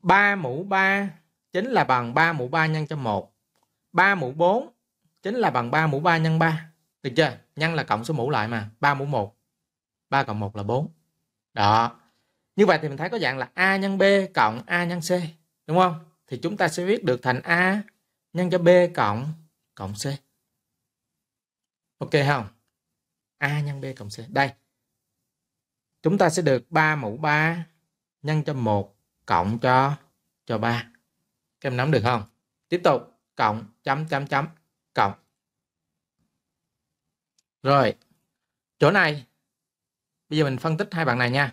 S1: 3 mũ 3 chính là bằng 3 mũ 3 nhân cho 1. 3 mũ 4 chính là bằng 3 mũ 3 nhân 3. Được chưa? Nhân là cộng số mũ lại mà. 3 mũ 1. 3 cộng 1 là 4. Đó như vậy thì mình thấy có dạng là a nhân b cộng a nhân c đúng không thì chúng ta sẽ viết được thành a nhân cho b cộng cộng c ok không a nhân b cộng c đây chúng ta sẽ được 3 mũ 3 nhân cho 1 cộng cho cho 3 các em nắm được không tiếp tục cộng chấm chấm chấm cộng rồi chỗ này bây giờ mình phân tích hai bạn này nha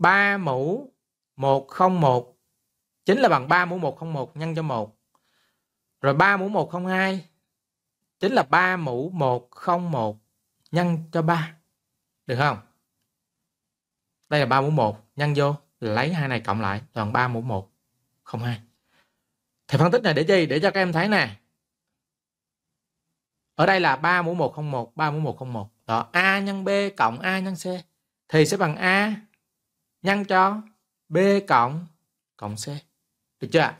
S1: 3 mũ 101 chính là bằng 3 mũ 101 nhân cho 1. Rồi 3 mũ 102 chính là 3 mũ 101 nhân cho 3. Được không? Đây là 3 mũ 1 nhân vô lấy hai này cộng lại toàn 3 mũ 1 không 2. Thì phân tích này để chi? Để cho các em thấy nè. Ở đây là 3 mũ 101, 3 mũ 101. Đó, A nhân B cộng A nhân C thì sẽ bằng A nhân cho b cộng cộng c. Được chưa?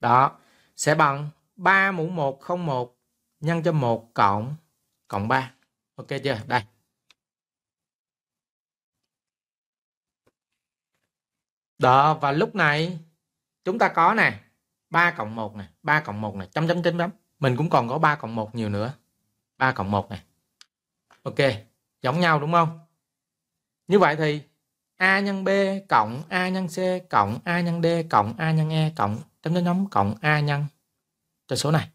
S1: Đó, sẽ bằng 3 mũ 1 không 1 nhân cho 1 cộng cộng 3. Ok chưa? Đây. Đó, và lúc này chúng ta có nè, 3 cộng 1 nè, 3 cộng 1 nè, chấm chấm chấm chấm. Mình cũng còn có 3 cộng 1 nhiều nữa. 3 cộng 1 nè. Ok, giống nhau đúng không? Như vậy thì a nhân b cộng a nhân c cộng a nhân d cộng a nhân e cộng chấm chấm chấm cộng a nhân cho số này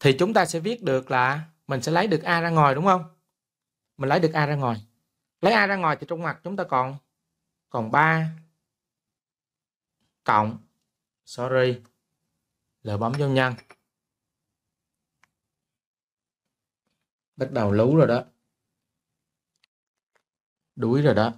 S1: thì chúng ta sẽ viết được là mình sẽ lấy được a ra ngoài đúng không mình lấy được a ra ngoài lấy a ra ngoài thì trong mặt chúng ta còn còn 3 cộng sorry là bấm vô nhân bắt đầu lú rồi đó đuối rồi đó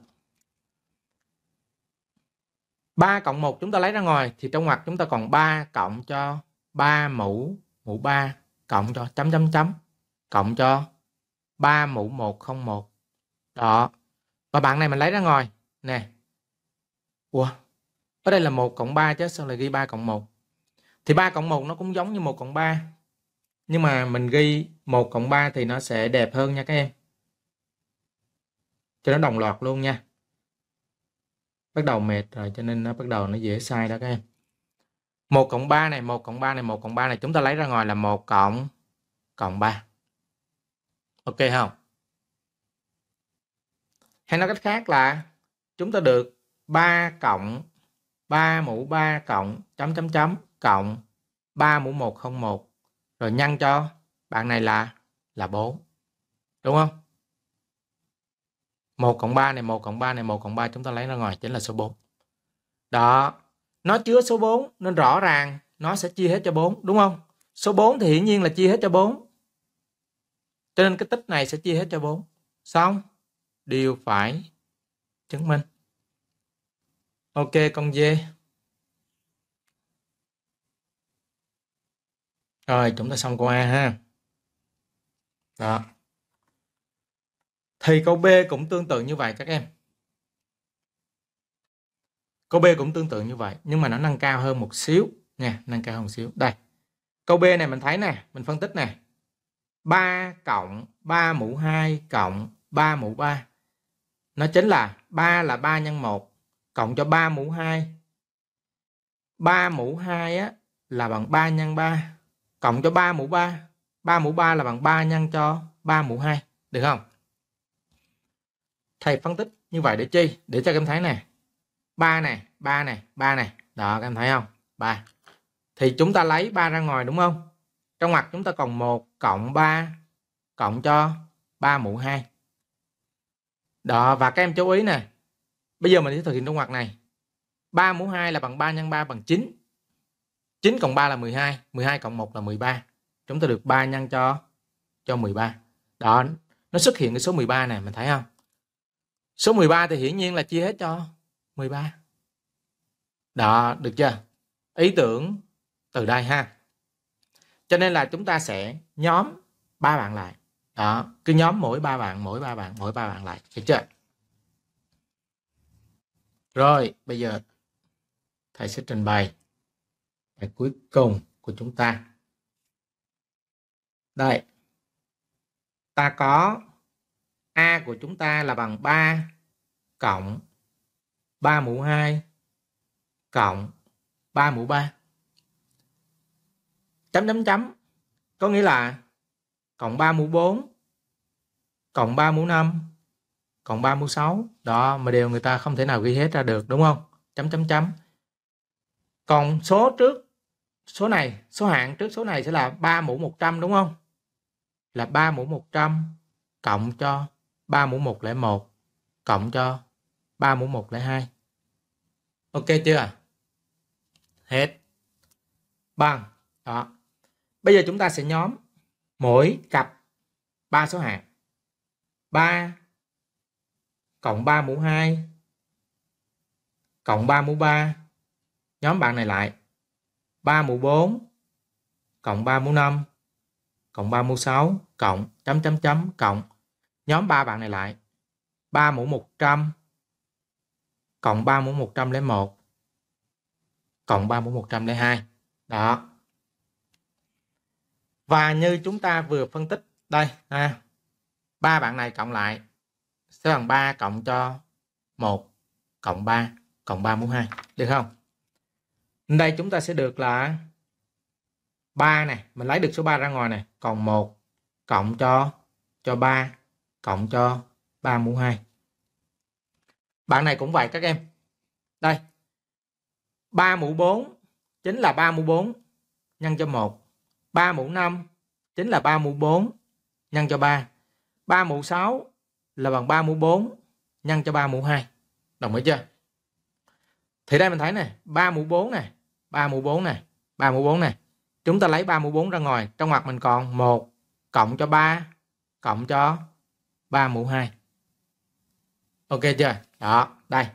S1: 3 cộng 1 chúng ta lấy ra ngoài thì trong ngoặc chúng ta còn 3 cộng cho 3 mũ mũ 3 cộng cho chấm chấm chấm cộng cho 3 mũ 101. Đó. Và bạn này mình lấy ra ngoài nè. Ủa. Ở đây là 1 cộng 3 chứ sao lại ghi 3 cộng 1? Thì 3 cộng 1 nó cũng giống như 1 cộng 3. Nhưng mà mình ghi 1 cộng 3 thì nó sẽ đẹp hơn nha các em. Cho nó đồng loạt luôn nha bắt đầu mệt rồi cho nên nó bắt đầu nó dễ sai đó các em 1 cộng 3 này 1 cộng 3 này 1 cộng 3 này chúng ta lấy ra ngoài là 1 cộng cộng 3 ok không hay nói cách khác là chúng ta được 3 cộng 3 mũ 3 cộng chấm chấm chấm cộng 3 mũ 1 không 1 rồi nhân cho bạn này là là 4 đúng không 1 cộng 3 này 1 cộng 3 này 1 cộng 3 chúng ta lấy ra ngoài chính là số 4 đó nó chứa số 4 nên rõ ràng nó sẽ chia hết cho 4 đúng không số 4 thì hiển nhiên là chia hết cho 4 cho nên cái tích này sẽ chia hết cho 4 xong điều phải chứng minh ok con dê rồi chúng ta xong câu A ha đó thì câu B cũng tương tự như vậy các em. Câu B cũng tương tự như vậy, nhưng mà nó nâng cao hơn một xíu nha, nâng cao hơn một xíu. Đây. Câu B này mình thấy nè, mình phân tích nè. 3 cộng 3 mũ 2 cộng 3 mũ 3. Nó chính là 3 là 3 nhân 1 cộng cho 3 mũ 2. 3 mũ 2 á là bằng 3 nhân 3 cộng cho 3 mũ 3. 3 mũ 3 là bằng 3 nhân cho 3 mũ 2, được không? thầy phân tích như vậy để chi để cho các em thấy này ba này ba này ba này đó các em thấy không ba thì chúng ta lấy ba ra ngoài đúng không trong ngoặc chúng ta còn một cộng ba cộng cho ba mũ hai đó và các em chú ý nè bây giờ mình sẽ thực hiện trong ngoặc này 3 mũ 2 là bằng 3 nhân 3 bằng 9 9 cộng 3 là 12 12 cộng 1 là 13 chúng ta được 3 nhân cho cho 13 đó nó xuất hiện cái số 13 này mình thấy không Số 13 thì hiển nhiên là chia hết cho 13. Đó, được chưa? Ý tưởng từ đây ha. Cho nên là chúng ta sẽ nhóm ba bạn lại. Đó, cứ nhóm mỗi ba bạn, mỗi ba bạn, mỗi ba bạn lại, được chưa? Rồi, bây giờ thầy sẽ trình bày bài cuối cùng của chúng ta. Đây. Ta có A của chúng ta là bằng 3 cộng 3 mũ 2 cộng 3 mũ 3. Chấm chấm chấm có nghĩa là cộng 3 mũ 4 cộng 3 mũ 5 cộng 3 mũ 6. Đó mà đều người ta không thể nào ghi hết ra được đúng không? Chấm chấm chấm. Còn số trước số này, số hạng trước số này sẽ là 3 mũ 100 đúng không? Là 3 mũ 100 cộng cho 3 mũ 101 cộng cho 3 mũ 1 lấy 2 ok chưa hết bằng đó bây giờ chúng ta sẽ nhóm mỗi cặp 3 số hạng 3 cộng 3 mũ 2 cộng 3 mũ 3 nhóm bạn này lại 3 mũ 4 cộng 3 mũ 5 cộng 3 mũ 6 cộng chấm chấm chấm cộng nhóm ba bạn này lại 3 mũ 100 cộng 3 mũ 101 cộng 3 mũ 102. Đó. Và như chúng ta vừa phân tích đây ha. Ba bạn này cộng lại sẽ bằng 3 cộng cho 1 cộng 3 cộng 3 mũ 2, được không? Đây chúng ta sẽ được là 3 này, mình lấy được số 3 ra ngoài này, còn 1 cộng cho cho 3 cộng cho 3 mũ 2 bạn này cũng vậy các em đây 3 mũ 4 chính là 3 mũ 4 nhân cho 1 3 mũ 5 chính là 3 mũ 4 nhân cho 3 3 mũ 6 là bằng 3 mũ 4 nhân cho 3 mũ 2 đồng ý chưa thì đây mình thấy này 3 mũ 4 này 3 mũ 4 này 3 mũ 4 này chúng ta lấy 3 mũ 4 ra ngoài trong ngoặc mình còn 1 cộng cho 3 cộng cho 3 mũ 2 ok chưa đó, đây,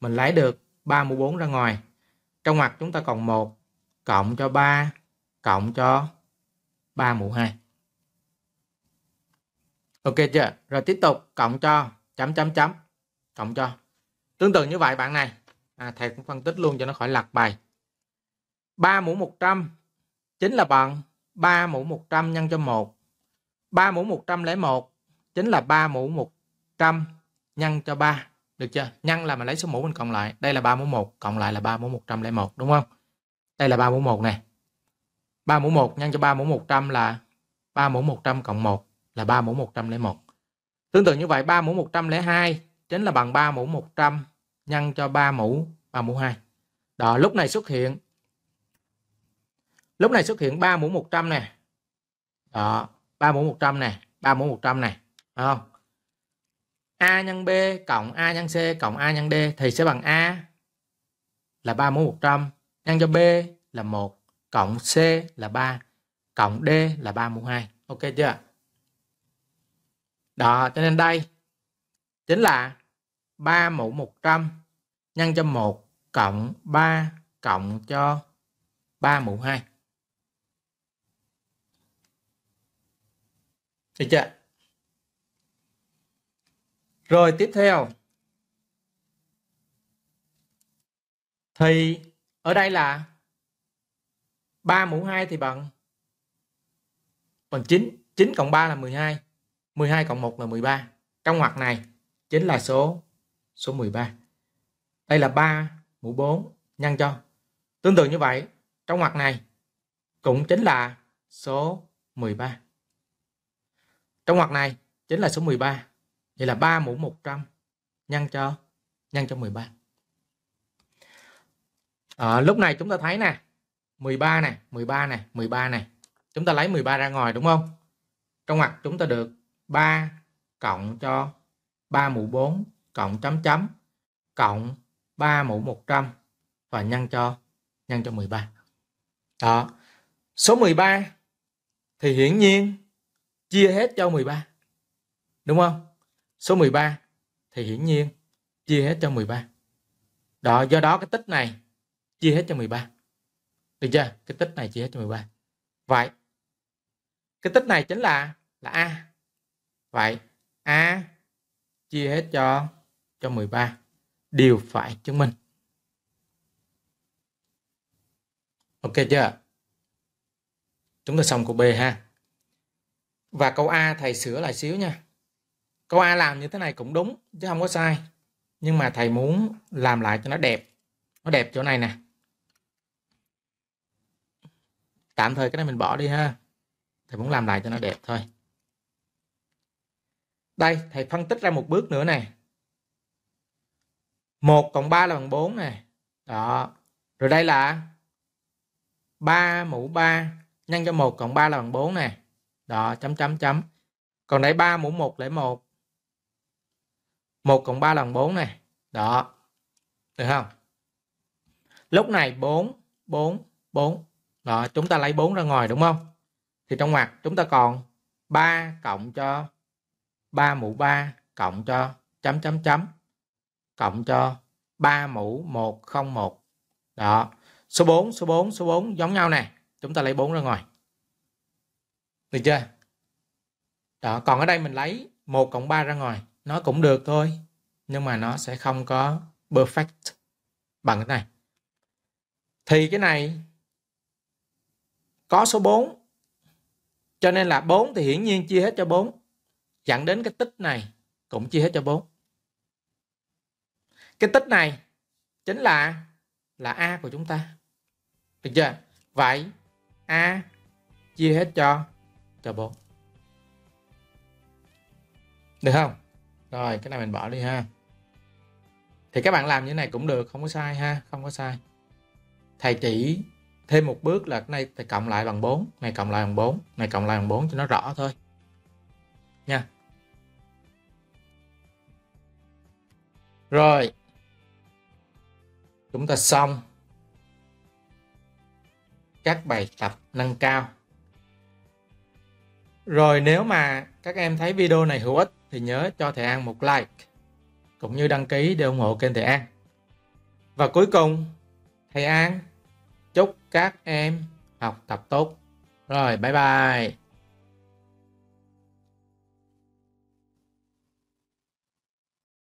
S1: mình lấy được 3 mũ 4 ra ngoài. Trong ngoặc chúng ta còn 1 cộng cho 3 cộng cho 3 mũ 2. Ok chưa? Rồi tiếp tục cộng cho chấm chấm chấm cộng cho. Tương tự như vậy bạn này, à, thầy cũng phân tích luôn cho nó khỏi lặt bài. 3 mũ 100 chính là bằng 3 mũ 100 nhân cho 1. 3 mũ 101 chính là 3 mũ 100 nhân cho 3 được chưa nhân là mình lấy số mũ mình cộng lại đây là 3 mũ 1 cộng lại là 3 mũ 101 đúng không đây là 3 mũ 1 này 3 mũ 1 nhân cho 3 mũ 100 là 3 mũ 100 cộng 1 là 3 mũ 101 tương tự như vậy 3 mũ 102 chính là bằng 3 mũ 100 nhân cho 3 mũ 3 mũ 2 đó lúc này xuất hiện lúc này xuất hiện 3 mũ 100 nè đó 3 mũ 100 nè 3 mũ 100 nè không A nhân B cộng A nhân C cộng A nhân D thì sẽ bằng A là 3 mũ 100 nhân cho B là 1 cộng C là 3 cộng D là 3 mũ 2. Ok chưa? Đó, cho nên đây chính là 3 mũ 100 nhân cho 1 cộng 3 cộng cho 3 mũ 2. Được chưa? Rồi tiếp theo. Thì ở đây là 3 mũ 2 thì bằng bằng 9. 9 cộng 3 là 12. 12 cộng 1 là 13. Trong ngoặc này chính là số số 13. Đây là 3 mũ 4 nhân cho. Tương tự như vậy, trong ngoặc này cũng chính là số 13. Trong ngoặc này chính là số 13. Vậy là 3 mũ 100 nhân cho nhân cho 13. À, ờ, lúc này chúng ta thấy nè, 13 nè, 13 nè, 13 này Chúng ta lấy 13 ra ngoài đúng không? Trong ngoặc chúng ta được 3 cộng cho 3 mũ 4 cộng chấm chấm cộng 3 mũ 100 và nhân cho nhân cho 13. Đó. Số 13 thì hiển nhiên chia hết cho 13. Đúng không? số 13 thì hiển nhiên chia hết cho 13. Đó, do đó cái tích này chia hết cho 13. Được chưa? Cái tích này chia hết cho 13. Vậy cái tích này chính là là A. Vậy A chia hết cho cho 13 đều phải chứng minh. Ok chưa? Chúng ta xong câu B ha. Và câu A thầy sửa lại xíu nha câu A làm như thế này cũng đúng chứ không có sai nhưng mà thầy muốn làm lại cho nó đẹp nó đẹp chỗ này nè tạm thời cái này mình bỏ đi ha thầy muốn làm lại cho nó đẹp thôi đây thầy phân tích ra một bước nữa này 1 cộng 3 là bằng 4 này đó rồi đây là 3 mũ 3 nhân cho 1 cộng 3 là bằng 4 này đó chấm chấm chấm còn đây 3 mũ 1 lấy 1 1 cộng 3 lần 4 này. Đó. Được không? Lúc này 4, 4, 4. Đó, chúng ta lấy 4 ra ngoài đúng không? Thì trong ngoặc chúng ta còn 3 cộng cho 3 mũ 3 cộng cho chấm chấm chấm cộng cho 3 mũ 101. Đó. Số 4, số 4, số 4 giống nhau này. Chúng ta lấy 4 ra ngoài. Được chưa? Đó, còn ở đây mình lấy 1 cộng 3 ra ngoài nó cũng được thôi nhưng mà nó sẽ không có perfect bằng cái này thì cái này có số 4 cho nên là 4 thì hiển nhiên chia hết cho 4 dẫn đến cái tích này cũng chia hết cho 4 cái tích này chính là là a của chúng ta được chưa vậy a chia hết cho cho 4 được không rồi cái này mình bỏ đi ha thì các bạn làm như thế này cũng được không có sai ha không có sai thầy chỉ thêm một bước là cái này thầy cộng lại bằng 4 này cộng lại bằng 4 này cộng lại bằng 4 cho nó rõ thôi nha rồi chúng ta xong các bài tập nâng cao rồi nếu mà các em thấy video này hữu ích thì nhớ cho thầy An một like cũng như đăng ký để ủng hộ kênh thầy An. Và cuối cùng, thầy An chúc các em học tập tốt. Rồi, bye bye.